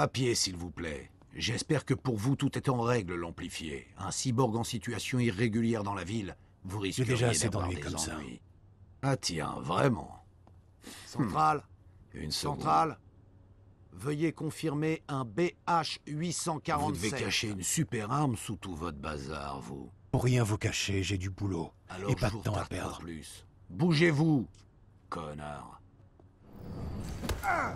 À pied, s'il vous plaît. J'espère que pour vous, tout est en règle, l'amplifié. Un cyborg en situation irrégulière dans la ville, vous risquez déjà assez comme ça. Ah tiens, vraiment. Hmm. Centrale Une Centrale Veuillez confirmer un BH-847. Vous devez cacher une super arme sous tout votre bazar, vous. Pour rien vous cacher, j'ai du boulot. Alors et pas de temps à perdre. Plus. Bougez-vous, connard. Ah